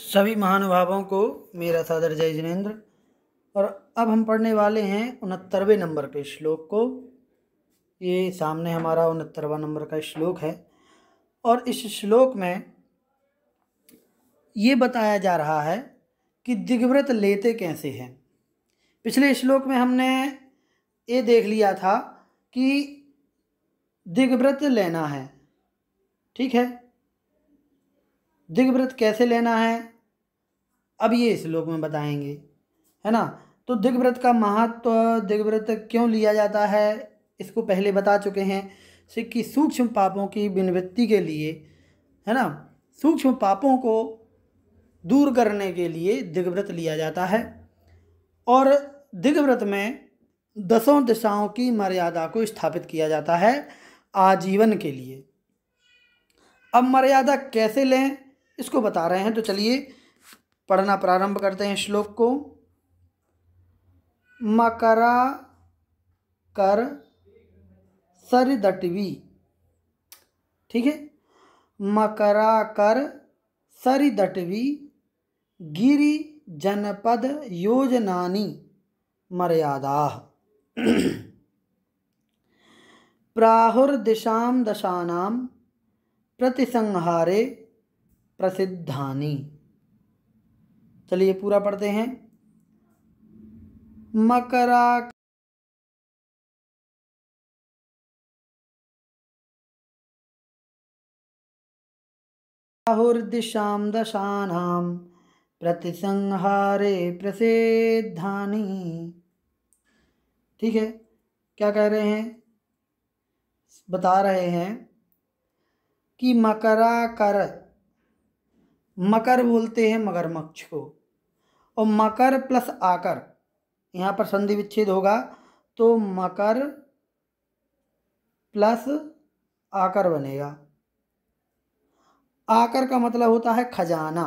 सभी महानुभावों को मेरा सादर जय जिनेन्द्र और अब हम पढ़ने वाले हैं उनहत्तरवें नंबर के श्लोक को ये सामने हमारा उनहत्तरवा नंबर का श्लोक है और इस श्लोक में ये बताया जा रहा है कि दिग्व्रत लेते कैसे हैं पिछले श्लोक में हमने ये देख लिया था कि दिग्व्रत लेना है ठीक है दिग्व्रत कैसे लेना है अब ये श्लोक में बताएंगे है ना तो दिग्व्रत का महत्व दिग्व्रत क्यों लिया जाता है इसको पहले बता चुके हैं सिख सूक्ष्म पापों की विनवृत्ति के लिए है ना सूक्ष्म पापों को दूर करने के लिए दिग्व्रत लिया जाता है और दिग्व्रत में दसों दिशाओं की मर्यादा को स्थापित किया जाता है आजीवन के लिए अब मर्यादा कैसे लें इसको बता रहे हैं तो चलिए पढ़ना प्रारंभ करते हैं श्लोक को मकरा कर सरिदटवी ठीक है मकरा कर सरिदटवी गिरी जनपद योजनानी मर्यादा प्राहुर्दिशा दशा प्रतिसंहारे प्रसिद्धानी चलिए पूरा पढ़ते हैं मकरा राहुर्दिशां दशा प्रतिसंहारे प्रसिद्धानी ठीक है क्या कह रहे हैं बता रहे हैं कि मकरा कर मकर बोलते हैं मगरमच्छ को और मकर प्लस आकर यहाँ पर संधि विच्छेद होगा तो मकर प्लस आकर बनेगा आकर का मतलब होता है खजाना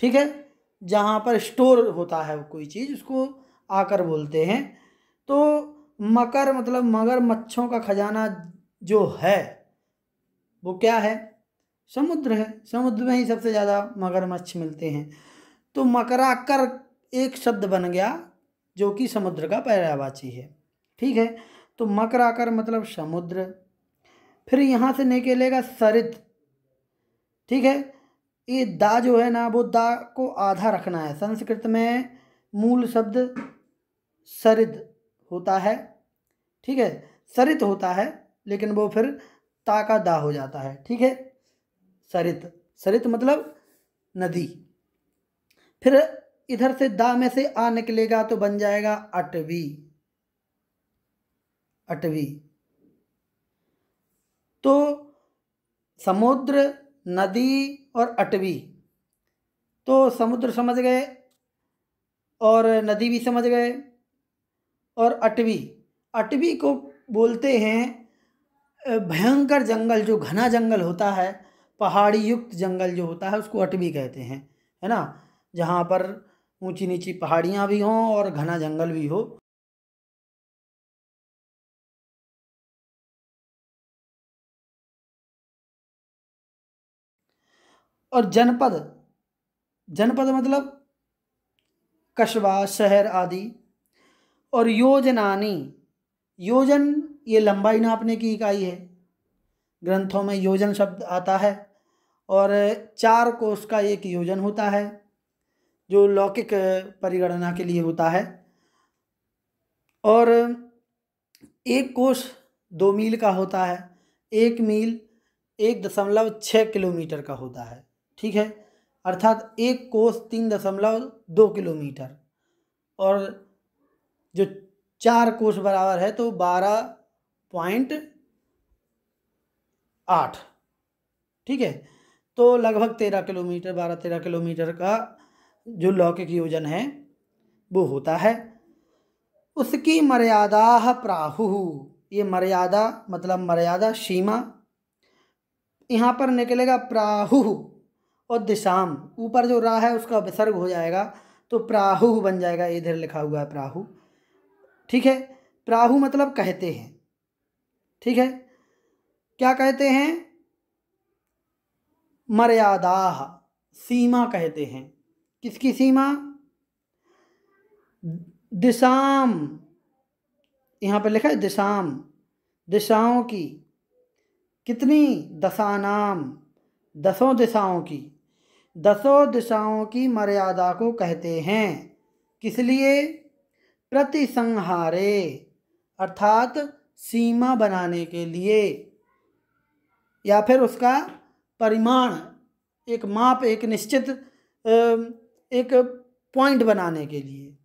ठीक है जहाँ पर स्टोर होता है कोई चीज़ उसको आकर बोलते हैं तो मकर मतलब मगर मच्छों का खजाना जो है वो क्या है समुद्र है समुद्र में ही सबसे ज़्यादा मगरमच्छ मिलते हैं तो मकराकर एक शब्द बन गया जो कि समुद्र का पर्यावाची है ठीक है तो मकराकर मतलब समुद्र फिर यहाँ से निकलेगा सरित ठीक है ये दा जो है ना वो दा को आधा रखना है संस्कृत में मूल शब्द सरिद होता है ठीक है सरित होता है लेकिन वो फिर ता का दा हो जाता है ठीक है सरित सरित मतलब नदी फिर इधर से दा में से आ निकलेगा तो बन जाएगा अटवी अटवी तो समुद्र नदी और अटवी तो समुद्र समझ गए और नदी भी समझ गए और अटवी अटवी को बोलते हैं भयंकर जंगल जो घना जंगल होता है पहाड़ी युक्त जंगल जो होता है उसको अटवी कहते हैं है ना जहाँ पर ऊंची नीची पहाड़ियाँ भी हों और घना जंगल भी हो और जनपद जनपद मतलब कस्बा शहर आदि और योजनानी योजन ये लंबाई नापने की इकाई है ग्रंथों में योजन शब्द आता है और चार कोष का एक योजन होता है जो लौकिक परिगणना के लिए होता है और एक कोष दो मील का होता है एक मील एक दशमलव छः किलोमीटर का होता है ठीक है अर्थात एक कोष तीन दशमलव दो किलोमीटर और जो चार कोष बराबर है तो बारह पॉइंट आठ ठीक है तो लगभग तेरह किलोमीटर बारह तेरह किलोमीटर का जो लौकिक योजन है वो होता है उसकी मर्यादा प्राहु ये मर्यादा मतलब मर्यादा सीमा यहाँ पर निकलेगा प्राहु और दिशाम ऊपर जो राह है उसका विसर्ग हो जाएगा तो प्राहु बन जाएगा इधर लिखा हुआ है प्राहु ठीक है प्राहु मतलब कहते हैं ठीक है क्या कहते हैं मर्यादा सीमा कहते हैं किसकी सीमा दिशाम यहाँ पर लिखा है दिशाम दिशाओं की कितनी दशानाम दसों दिशाओं की दसों दिशाओं की मर्यादा को कहते हैं किस लिए प्रतिसंहारे अर्थात सीमा बनाने के लिए या फिर उसका परिमाण एक माप एक निश्चित एक पॉइंट बनाने के लिए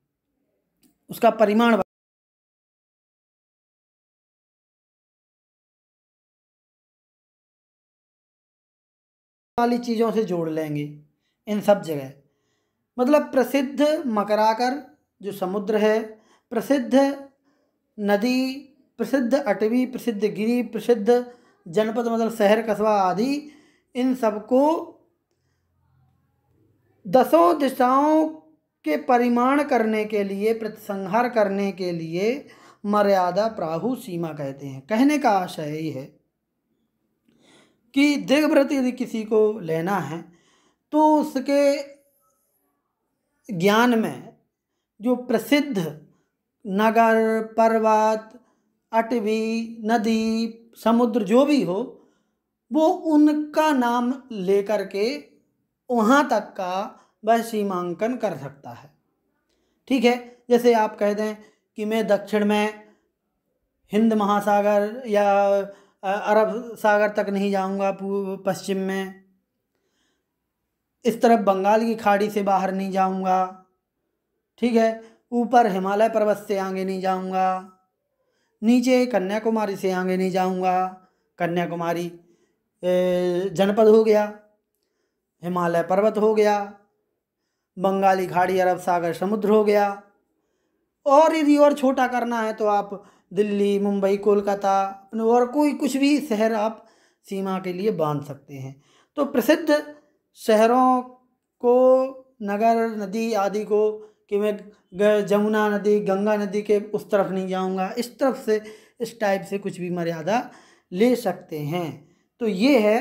उसका परिमाण वाली चीज़ों से जोड़ लेंगे इन सब जगह मतलब प्रसिद्ध मकराकर जो समुद्र है प्रसिद्ध नदी प्रसिद्ध अटवी प्रसिद्ध गिरी प्रसिद्ध जनपद मतलब शहर कस्बा आदि इन सबको दसों दिशाओं के परिमाण करने के लिए प्रतिसंहार करने के लिए मर्यादा प्राहु सीमा कहते हैं कहने का आशय यही है कि दिग्व्रत यदि किसी को लेना है तो उसके ज्ञान में जो प्रसिद्ध नगर पर्वत अटवी नदी समुद्र जो भी हो वो उनका नाम लेकर के वहाँ तक का वह सीमांकन कर सकता है ठीक है जैसे आप कह दें कि मैं दक्षिण में हिंद महासागर या अरब सागर तक नहीं जाऊंगा पूर्व पश्चिम में इस तरफ बंगाल की खाड़ी से बाहर नहीं जाऊंगा ठीक है ऊपर हिमालय पर्वत से आगे नहीं जाऊंगा नीचे कन्याकुमारी से आगे नहीं जाऊंगा कन्याकुमारी जनपद हो गया हिमालय पर्वत हो गया बंगाली खाड़ी अरब सागर समुद्र हो गया और यदि और छोटा करना है तो आप दिल्ली मुंबई कोलकाता अपने और कोई कुछ भी शहर आप सीमा के लिए बांध सकते हैं तो प्रसिद्ध शहरों को नगर नदी आदि को कि मैं जमुना नदी गंगा नदी के उस तरफ नहीं जाऊंगा इस तरफ से इस टाइप से कुछ भी मर्यादा ले सकते हैं तो ये है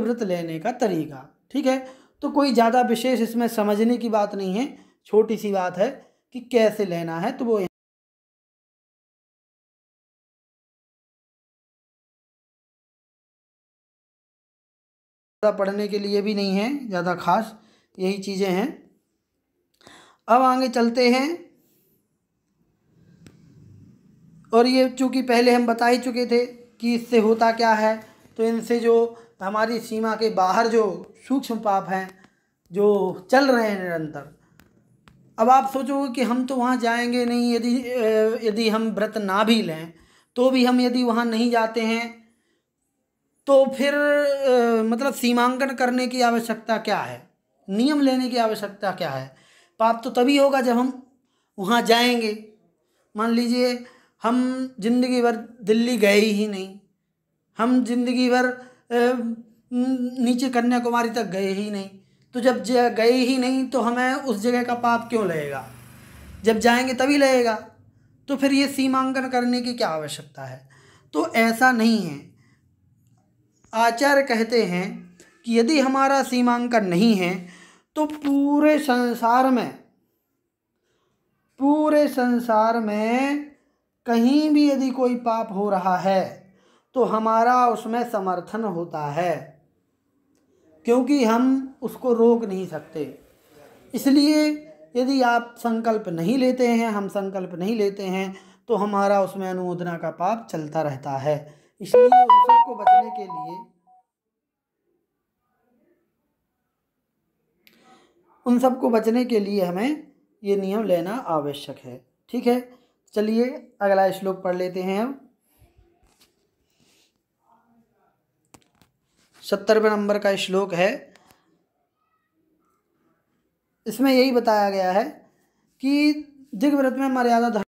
व्रत लेने का तरीका ठीक है तो कोई ज़्यादा विशेष इसमें समझने की बात नहीं है छोटी सी बात है कि कैसे लेना है तो वो ज़्यादा पढ़ने के लिए भी नहीं है ज़्यादा खास यही चीज़ें हैं अब आगे चलते हैं और ये चूंकि पहले हम बता ही चुके थे कि इससे होता क्या है तो इनसे जो हमारी सीमा के बाहर जो सूक्ष्म पाप हैं जो चल रहे हैं निरंतर अब आप सोचोगे कि हम तो वहाँ जाएंगे नहीं यदि यदि हम व्रत ना भी लें तो भी हम यदि वहाँ नहीं जाते हैं तो फिर मतलब सीमांकन करने की आवश्यकता क्या है नियम लेने की आवश्यकता क्या है पाप तो तभी होगा जब हम वहाँ जाएंगे मान लीजिए हम जिंदगी भर दिल्ली गए ही नहीं हम जिंदगी भर नीचे कन्याकुमारी तक गए ही नहीं तो जब गए ही नहीं तो हमें उस जगह का पाप क्यों लगेगा जब जाएंगे तभी लगेगा तो फिर ये सीमांकन करने की क्या आवश्यकता है तो ऐसा नहीं है आचार्य कहते हैं कि यदि हमारा सीमांकन नहीं है तो पूरे संसार में पूरे संसार में कहीं भी यदि कोई पाप हो रहा है तो हमारा उसमें समर्थन होता है क्योंकि हम उसको रोक नहीं सकते इसलिए यदि आप संकल्प नहीं लेते हैं हम संकल्प नहीं लेते हैं तो हमारा उसमें अनुमोदना का पाप चलता रहता है इसलिए उन सबको बचने के लिए उन सबको बचने के लिए हमें ये नियम लेना आवश्यक है ठीक है चलिए अगला श्लोक पढ़ लेते हैं हम सत्तरवें नंबर का श्लोक है इसमें यही बताया गया है कि दिग्व्रत में मर्यादा धर्म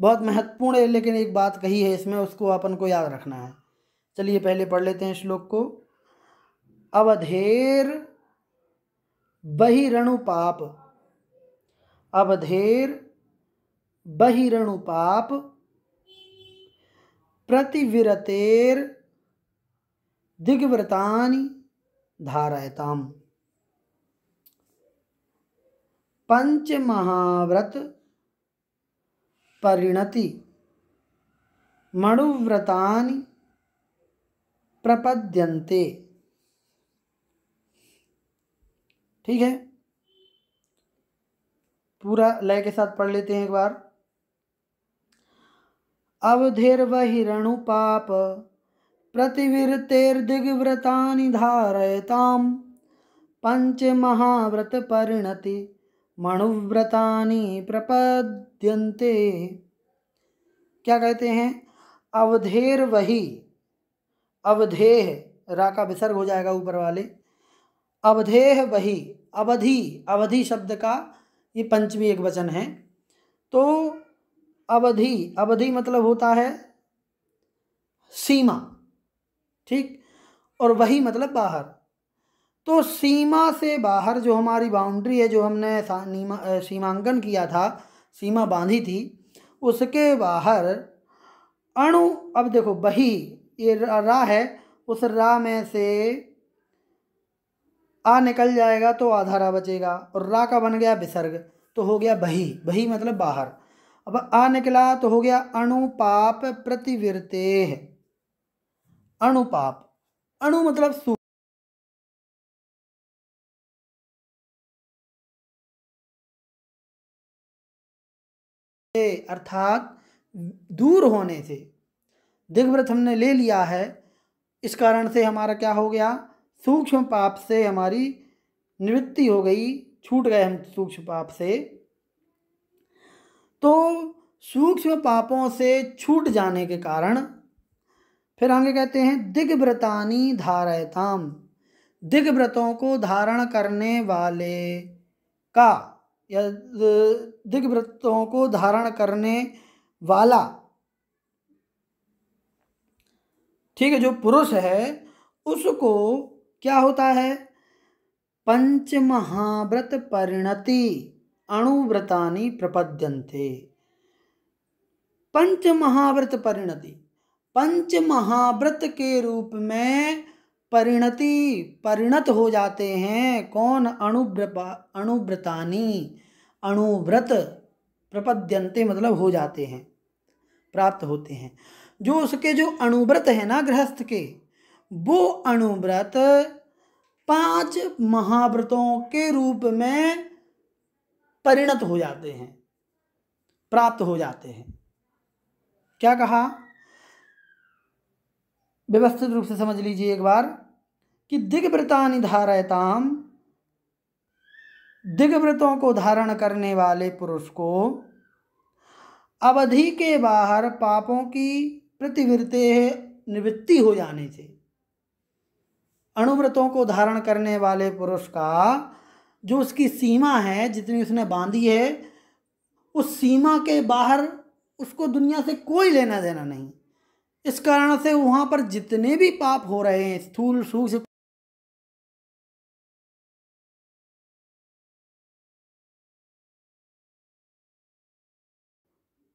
बहुत महत्वपूर्ण है लेकिन एक बात कही है इसमें उसको अपन को याद रखना है चलिए पहले पढ़ लेते हैं श्लोक को अवधेर बहिरणु पाप अवधेर बहिरणुपाप प्रतिविरतेर दिग्व्रतानि धारायताम पंच महाव्रत परिणति मणुव्रतानि प्रपद्यन्ते ठीक है पूरा लय के साथ पढ़ लेते हैं एक बार अवधिर्वहिरणुपाप पंच महाव्रत परिणति मणुव्रता प्रपद्यन्ते क्या कहते हैं अवधेर वही अवधेह रा का विसर्ग हो जाएगा ऊपर वाले अवधेह वही अवधि अवधि शब्द का ये पंचमी एक वचन है तो अवधि अवधि मतलब होता है सीमा ठीक और वही मतलब बाहर तो सीमा से बाहर जो हमारी बाउंड्री है जो हमने सीमांकन किया था सीमा बांधी थी उसके बाहर अणु अब देखो बही ये रा है उस रा में से आ निकल जाएगा तो आधा रा बचेगा और रा का बन गया विसर्ग तो हो गया बही बही मतलब बाहर अब आ निकला तो हो गया अणुपाप प्रतिविरते अणुपाप अणु मतलब सू अर्थात दूर होने से दिग्व्रत हमने ले लिया है इस कारण से हमारा क्या हो गया सूक्ष्म पाप से हमारी निवृत्ति हो गई छूट गए हम सूक्ष्म पाप से तो सूक्ष्म पापों से छूट जाने के कारण फिर आगे कहते हैं दिग्व्रतानी धारयताम दिग्व्रतों को धारण करने वाले का या दिग्व्रतों को धारण करने वाला ठीक है जो पुरुष है उसको क्या होता है पंच महाव्रत परिणति अणुव्रतानी प्रपद्यंते पंच महाव्रत परिणति पंच महाव्रत के रूप में परिणति परिणत हो जाते हैं कौन अणुव्र अणुव्रतानी अणुव्रत प्रपद्यंते मतलब हो जाते हैं प्राप्त होते हैं जो उसके जो अणुव्रत है ना गृहस्थ के वो अणुव्रत पांच महाव्रतों के रूप में परिणत हो जाते हैं प्राप्त हो जाते हैं क्या कहा व्यवस्थित रूप से समझ लीजिए एक बार कि दिग्व्रता धारयताम दिग्व्रतों को धारण करने वाले पुरुष को अवधि के बाहर पापों की प्रतिवृत्ति निवृत्ति हो जाने से अणुव्रतों को धारण करने वाले पुरुष का जो उसकी सीमा है जितनी उसने बांधी है उस सीमा के बाहर उसको दुनिया से कोई लेना देना नहीं इस कारण से वहाँ पर जितने भी पाप हो रहे हैं स्थूल सूक्ष्म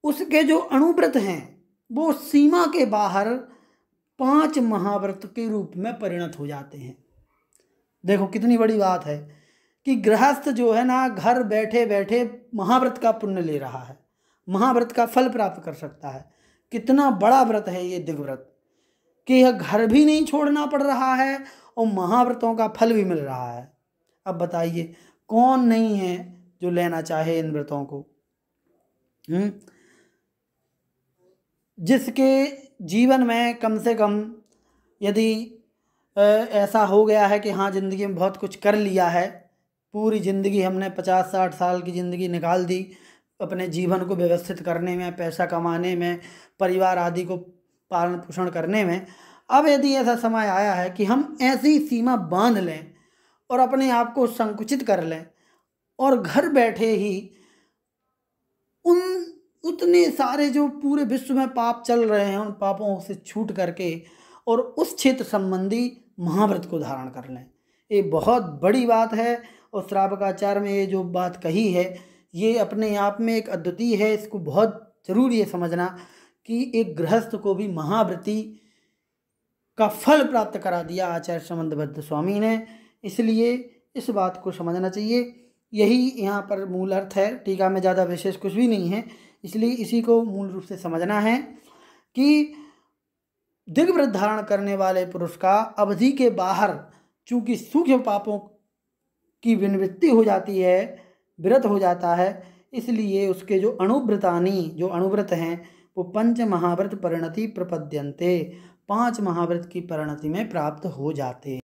उसके जो अणुव्रत हैं वो सीमा के बाहर पांच महाव्रत के रूप में परिणत हो जाते हैं देखो कितनी बड़ी बात है कि गृहस्थ जो है ना घर बैठे बैठे महाव्रत का पुण्य ले रहा है महाव्रत का फल प्राप्त कर सकता है कितना बड़ा व्रत है ये दिग्व्रत कि यह घर भी नहीं छोड़ना पड़ रहा है और महाव्रतों का फल भी मिल रहा है अब बताइए कौन नहीं है जो लेना चाहे इन व्रतों को हुँ? हम्म। जिसके जीवन में कम से कम यदि ऐसा हो गया है कि हाँ ज़िंदगी में बहुत कुछ कर लिया है पूरी ज़िंदगी हमने पचास साठ साल की ज़िंदगी निकाल दी अपने जीवन को व्यवस्थित करने में पैसा कमाने में परिवार आदि को पालन पोषण करने में अब यदि ऐसा समय आया है कि हम ऐसी सीमा बांध लें और अपने आप को संकुचित कर लें और घर बैठे ही उन उतने सारे जो पूरे विश्व में पाप चल रहे हैं उन पापों से छूट करके और उस क्षेत्र संबंधी महाव्रत को धारण कर लें ये बहुत बड़ी बात है और श्रावकाचार में ये जो बात कही है ये अपने आप में एक अद्वितीय है इसको बहुत ज़रूर ये समझना कि एक गृहस्थ को भी महाव्रती का फल प्राप्त करा दिया आचार्य समंदबद्ध स्वामी ने इसलिए इस बात को समझना चाहिए यही यहाँ पर मूल अर्थ है टीका में ज़्यादा विशेष कुछ भी नहीं है इसलिए इसी को मूल रूप से समझना है कि दिग्व्रत धारण करने वाले पुरुष का अवधि के बाहर चूंकि सूक्ष्म पापों की विनिवृत्ति हो जाती है व्रत हो जाता है इसलिए उसके जो अणुव्रतानी जो अणुव्रत हैं वो पंच महाव्रत परिणति प्रपद्यंते पांच महाव्रत की परिणति में प्राप्त हो जाते